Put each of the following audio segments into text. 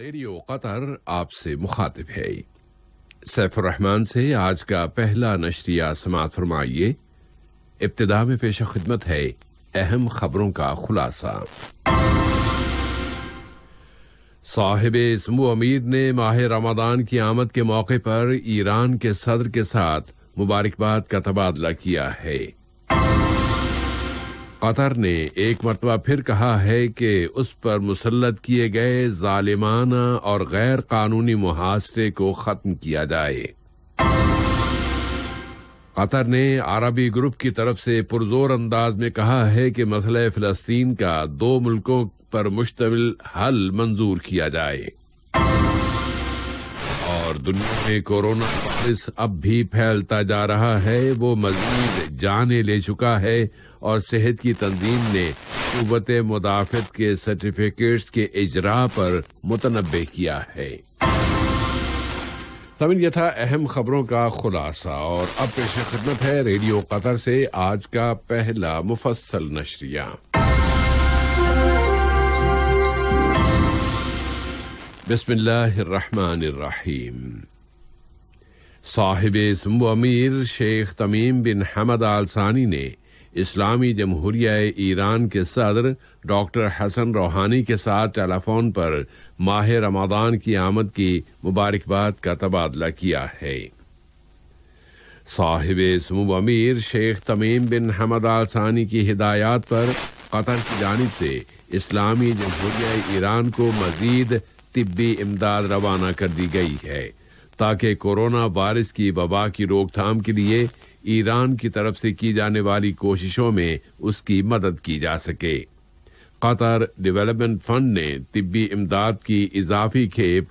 radio Qatar आपसे मुखातिब है सैफुररहमान से आज का पहला नशरिया समात फरमाइए इब्तदा में पेश खिदमत है अहम खबरों का खुलासा साहिब इसमो अमीर ने माह रमादान की आमद के मौके पर ईरान के सदर के साथ मुबारकबाद का तबादला किया है कतर ने एक मरतबा फिर कहा है कि उस पर मुसलत किए गए जालिमाना और गैर कानूनी मुहासे को खत्म किया जाए कतर ने अरबी ग्रुप की तरफ से पुरजोर अंदाज में कहा है कि मसले फलस्तीन का दो मुल्कों पर मुश्तमिल हल मंजूर किया जाए और दुनिया में कोरोना वायरस अब भी फैलता जा रहा है वो मजीद जाने ले चुका है और सेहत की तंजीम ने कुत मुदाफत के सर्टिफिकेट्स के इजरा पर मुतनबे किया है समिन यह था अहम खबरों का खुलासा और अब पेश खिदमत है रेडियो कतर से आज का पहला मुफसल नशरिया बिस्मिल्लाहिर्रहमानिर्रहीम साहिब इसम अमीर शेख तमीम बिन हमद आलसानी ने इस्लामी जमहूरिया ईरान के सदर डॉक्टर हसन रोहानी के साथ टेलीफोन पर माह रमादान की आमद की मुबारकबाद का तबादला किया है साहिब इसम अमीर शेख तमीम बिन हमद आलसानी की हिदायत पर कतर की जानब से इस्लामी जमहूरिया ईरान को मजीद तिब्बी इमदाद रवाना कर दी गई है ताकि कोरोना वायरस की वबा की रोकथाम के लिए ईरान की तरफ से की जाने वाली कोशिशों में उसकी मदद की जा सके कतर डेवलपमेंट फंड ने तिब्बी इमदाद की इजाफी खेप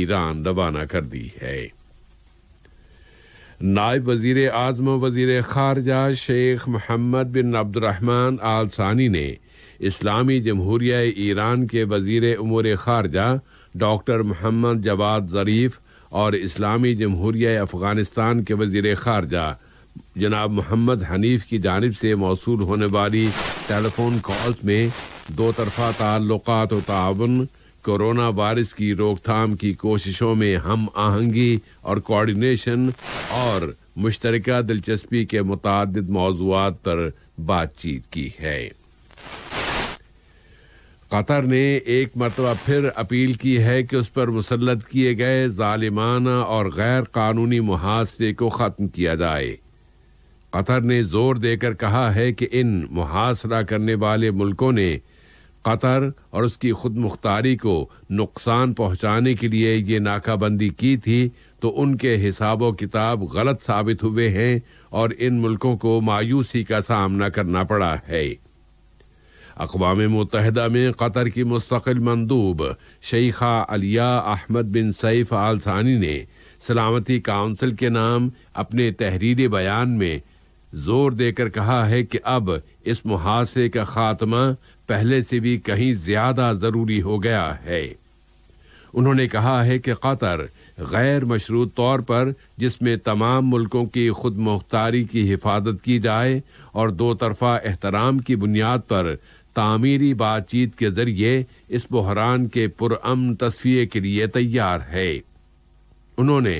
ईरान रवाना कर दी है नायब वजीर आजम वजीर खारजा शेख मोहम्मद बिन अब्दुलरहमान आल सानी ने इस्लामी जमहूरिया ईरान के वजीर उमूर खारजा डॉक्टर मोहम्मद जवाद ज़रीफ और इस्लामी जमहूरिया अफ़गानिस्तान के वजीर खारजा जनाब मोहम्मद हनीफ की जानब से मौसू होने वाली टेलीफोन कॉल्स में दो तरफा ताल्लुक और ताउन कोरोना वायरस की रोकथाम की कोशिशों में हम आहंगी और कोऑर्डिनेशन और मुश्तरक दिलचस्पी के मुतद मौजूद पर बातचीत की है कतर ने एक मरतबा फिर अपील की है कि उस पर मुसलत किए गए ालिमाना और गैर कानूनी मुहासरे को ख़त्म किया जाए कतर ने जोर देकर कहा है कि इन मुहासरा करने वाले मुल्कों ने कतर और उसकी खुद मुख्तारी को नुकसान पहुंचाने के लिए ये नाकाबंदी की थी तो उनके हिसाब किताब गलत साबित हुए हैं और इन मुल्कों को मायूसी का सामना करना पड़ा है अकवाम मुतहदा में कतर की मुस्तकिल मंदूब शेखा अलिया अहमद बिन सैफ आल सानी ने सलामती काउंसिल के नाम अपने तहरीरी बयान में जोर देकर कहा है कि अब इस मुहासे का खात्मा पहले से भी कहीं ज्यादा जरूरी हो गया है उन्होंने कहा है कि कतर गैर मशरूत तौर पर जिसमें तमाम मुल्कों की खुद मुख्तारी की हिफाजत की जाए और दो तरफा एहतराम की बुनियाद पर तामीरी बातचीत के जरिए इस बहरान के पुरअम तस्वीर के लिए तैयार है उन्होंने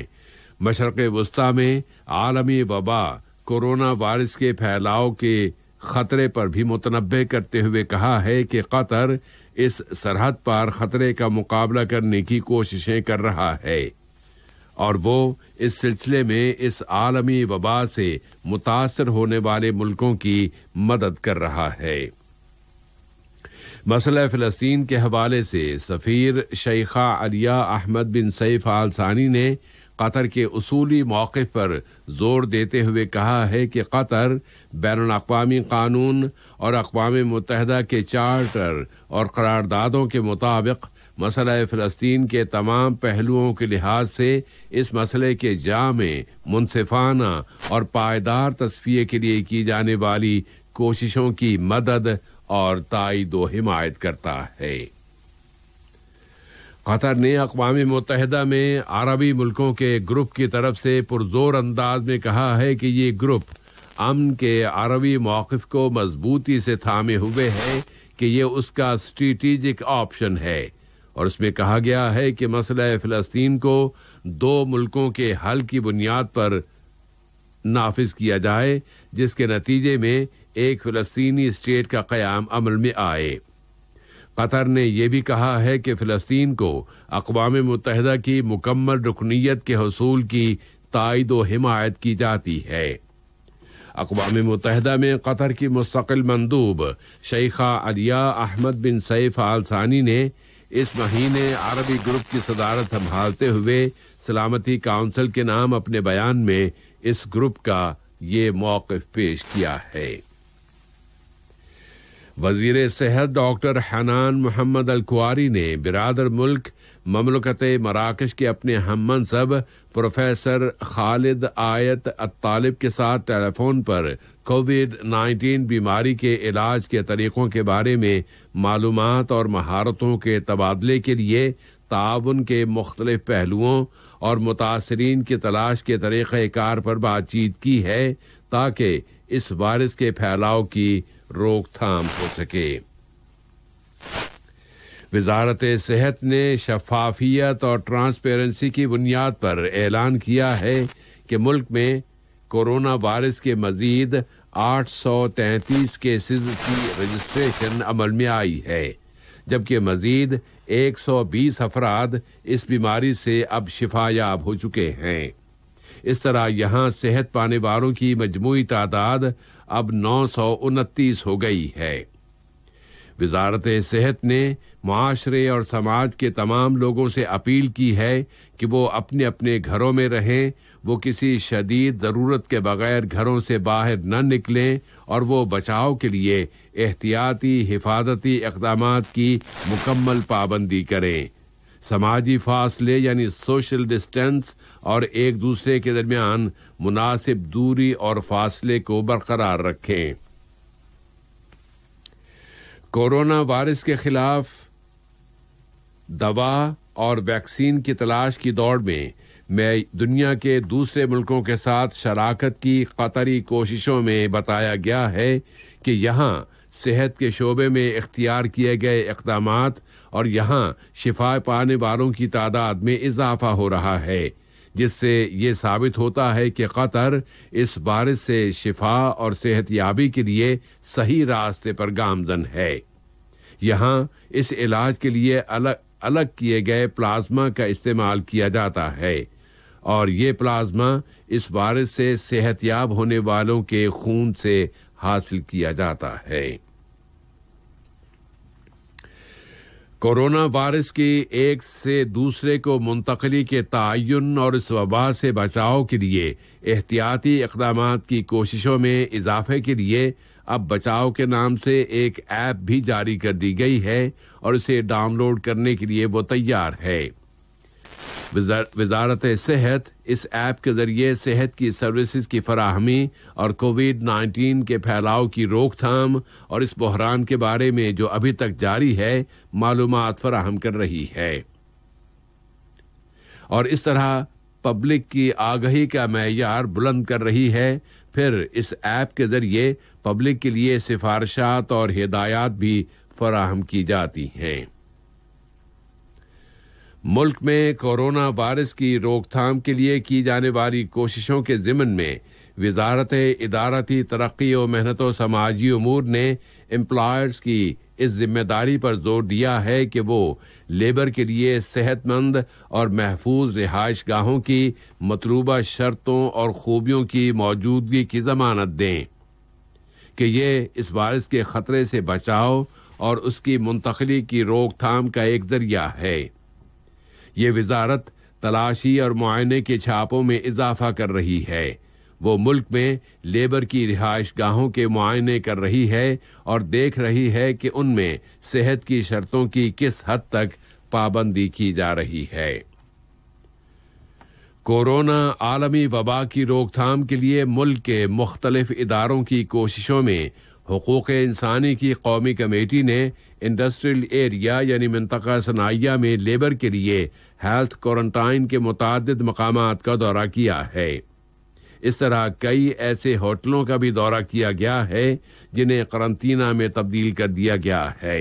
मशरक वस्ती में आलमी वबा कोरोना वायरस के फैलाव के खतरे पर भी मुतनबे करते हुए कहा है कि कतर इस सरहद पर खतरे का मुकाबला करने की कोशिशें कर रहा है और वो इस सिलसिले में इस आलमी वबा से मुतासर होने वाले मुल्कों की मदद कर रहा है मसल फ़लस्तीन के हवाले से सफ़ीर शेखा अलिया अहमद बिन सैफ आल सानी ने कतर के असूली मौके पर जोर देते हुए कहा है कि कतर बैन अवी कानून और अकवा मुतहदा के चार्टर और करारदादों के मुताबिक मसल फ़लस्तीन के तमाम पहलुओं के लिहाज से इस मसले के जाम मुनफाना और पायदार तस्वीर के लिए की जाने वाली कोशिशों की मदद और दो हिमायत करता है कतर ने अकवा मुतहदा में अरबी मुल्कों के ग्रुप की तरफ से पुरजोर अंदाज में कहा है कि ये ग्रुप अमन के अरबी मौक़ को मजबूती से थामे हुए है कि ये उसका स्ट्रेटिजिक ऑप्शन है और इसमें कहा गया है कि मसला फ़लस्तीन को दो मुल्कों के हल की बुनियाद पर नाफिज किया जाए जिसके नतीजे में एक फिलस्तीनी स्टेट का क़्याम अमल में आए कतर ने यह भी कहा है कि फ़लस्तीन को अकवा मुतहदा की मुकम्मल रुकनीत के हसूल की तइद व हिमायत की जाती है अकवा मुत में कतर की मुस्तकिल मंदूब शेखा अलिया अहमद बिन सैफ आलसानी ने इस महीने अरबी ग्रुप की सदारत संभालते हुए सलामती काउंसिल के नाम अपने बयान में इस ग्रुप का ये मौकफ पेश किया है वजीर सेहत डॉक्टर हनान मोहम्मद अलकुआरी ने बिरादर मुल्क ममलकत मराकश के अपने हम मनसब प्रोफेसर खालिद आयत अतालिब के साथ टेलीफोन पर कोविड नाइन्टीन बीमारी के इलाज के तरीक़ों के बारे में मालूम और महारतों के तबादले के लिए ताउन के मुख्तलिफ पहलुओं और मुतासरीन की तलाश के तरीक़ार पर बातचीत की है ताकि इस वायरस के फैलाव की रोकथाम हो सके वजारत सेहत ने शफाफियत और ट्रांसपेरेंसी की बुनियाद पर ऐलान किया है कि मुल्क में कोरोना वायरस के मजीद 833 केसेस की रजिस्ट्रेशन अमल में आई है जबकि मजीद 120 अफराद इस बीमारी से अब शिफायाब हो चुके हैं इस तरह यहाँ सेहत पाने वालों की मजमू तादाद अब नौ हो गई है वजारत सेहत ने माशरे और समाज के तमाम लोगों से अपील की है कि वो अपने अपने घरों में रहें वो किसी शदीद ज़रूरत के बगैर घरों से बाहर न निकलें और वो बचाव के लिए एहतियाती हिफाजती इकदाम की मुकम्मल पाबंदी करें समाजी फासले यानी सोशल डिस्टेंस और एक दूसरे के दरमियान मुनासिब दूरी और फासले को बरकरार रखें कोरोना वायरस के खिलाफ दवा और वैक्सीन की तलाश की दौड़ में मैं दुनिया के दूसरे मुल्कों के साथ शराकत की कतरी कोशिशों में बताया गया है कि यहां सेहत के शोबे में इख्तियार किए गए इकदाम और यहाँ शिफा पाने वालों की तादाद में इजाफा हो रहा है जिससे ये साबित होता है कि कतर इस बारिश से शिफा और सेहत याबी के लिए सही रास्ते पर गामजन है यहाँ इस इलाज के लिए अलग अलग किए गए प्लाज्मा का इस्तेमाल किया जाता है और ये प्लाज्मा इस वायरस से सेहतयाब होने वालों के खून से हासिल किया जाता है कोरोना वायरस की एक से दूसरे को मुंतकली के तयन और इस वबा से बचाव के लिए एहतियाती इकदाम की कोशिशों में इजाफे के लिए अब बचाव के नाम से एक ऐप भी जारी कर दी गई है और इसे डाउनलोड करने के लिए वो तैयार है वजारत सेहत इस ऐप के जरिए सेहत की सर्विसेज की फराहमी और कोविड 19 के फैलाव की रोकथाम और इस बहरान के बारे में जो अभी तक जारी है मालूम फराहम कर रही है और इस तरह पब्लिक की आगही का मैार बुलंद कर रही है फिर इस ऐप के जरिए पब्लिक के लिए सिफारशात और हिदायत भी फराहम की जाती हैं मुल्क में कोरोना वायरस की रोकथाम के लिए की जाने वाली कोशिशों के जिमन में वजारत इदारती तरक्की और मेहनत समाजी अमूर ने एम्प्लॉयर्स की इस जिम्मेदारी पर जोर दिया है कि वो लेबर के लिए सेहतमंद और महफूज रिहाइश गाहों की मतलूबा शर्तों और खूबियों की मौजूदगी की जमानत दें कि ये इस वायरस के खतरे से बचाव और उसकी मुंतकली की रोकथाम का एक जरिया है ये वजारत तलाशी और मुआयने के छापों में इजाफा कर रही है वो मुल्क में लेबर की रिहाइश गाहों के मुआयने कर रही है और देख रही है कि उनमें सेहत की शर्तों की किस हद तक पाबंदी की जा रही है कोरोना आलमी वबा की रोकथाम के लिए मुल्क के मुख्तलिफ इदारों की कोशिशों में हकूक़ इंसानी की कौमी कमेटी ने इंडस्ट्रियल एरिया यानी मनतका सनाइया में लेबर के लिए हेल्थ क्वारंटाइन के मुतद मकाम का दौरा किया है इस तरह कई ऐसे होटलों का भी दौरा किया गया है जिन्हें क्रंतना में तब्दील कर दिया गया है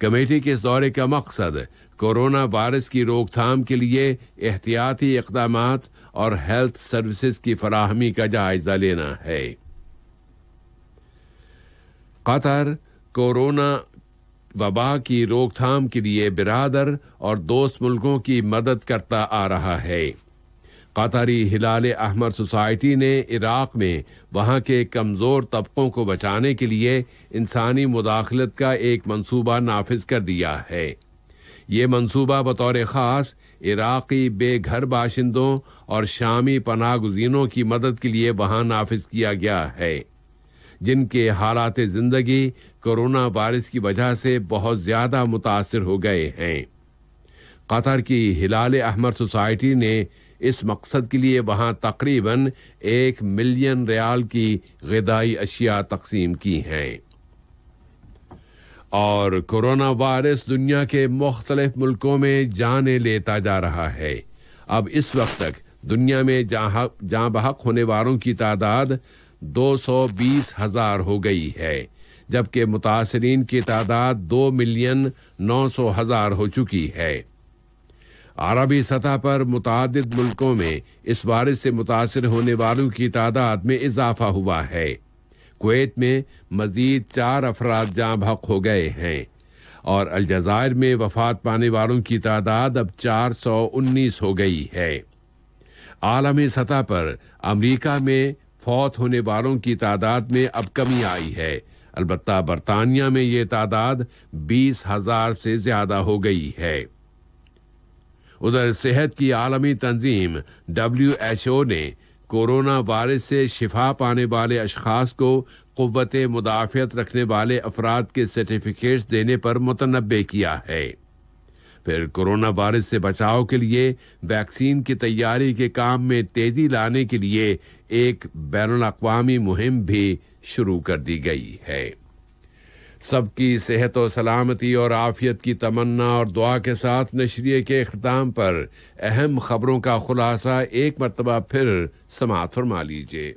कमेटी के इस दौरे का मकसद कोरोना वायरस की रोकथाम के लिए एहतियाती इकदाम और हेल्थ सर्विसेज की फराहमी का जायजा लेना है कतर कोरोना वबा की रोकथाम के लिए बिरादर और दोस्त मुल्कों की मदद करता आ रहा है कतारी हिलाल अहमद सोसाइटी ने इराक में वहां के कमजोर तबकों को बचाने के लिए इंसानी मुदाखलत का एक मनसूबा नाफिज कर दिया है ये मनसूबा बतौर खास इराकी बेघर बाशिंदों और शामी पनाह गुजीनों की मदद के लिए वहां नाफिज किया गया है जिनके हालात जिंदगी कोरोना वायरस की वजह से बहुत ज्यादा मुतासर हो गए हैं कतर की हिलाल अहमर सोसाइटी ने इस मकसद के लिए वहां तकरीबन एक मिलियन रियाल की गदाई अशिया तकसीम की हैं और कोरोना वायरस दुनिया के मुख्तलिफ मुल्कों में जाने लेता जा रहा है अब इस वक्त तक दुनिया में जहां जहां बहक होने वालों की तादाद दो सौ बीस हजार हो गई है जबकि मुतासरीन की तादाद दो मिलियन नौ सौ हजार हो चुकी है अरबी सतह पर मुतद मुल्कों में इस वायरस से मुतासर होने वालों की तादाद में इजाफा हुआ है कुवैत में मजीद चार अफराद जहाँ भक हो गए हैं और अलजायर में वफात पाने वालों की तादाद अब चार सौ उन्नीस हो गई है आलमी सतह पर अमरीका में फौत होने वालों की तादाद में अब कमी आई है अलबत् बरतानिया में ये तादाद बीस हजार से ज्यादा हो गई है उधर सेहत की आलमी तंजीम डब्ल्यू एच ओ ने कोरोना वायरस से शिफा पाने वाले अशखास को कुत मुदाफियत रखने वाले अफराद के सर्टिफिकेट्स देने पर मुतनबे किया है फिर कोरोना वायरस से बचाव के लिए वैक्सीन की तैयारी के काम में तेजी लाने के लिए एक बैन अवी मुहिम भी शुरू कर दी गई है सबकी सेहत और सलामती और आफियत की तमन्ना और दुआ के साथ नशरिए के अख्ताम पर अहम खबरों का खुलासा एक मरतबा फिर समात फरमा लीजिए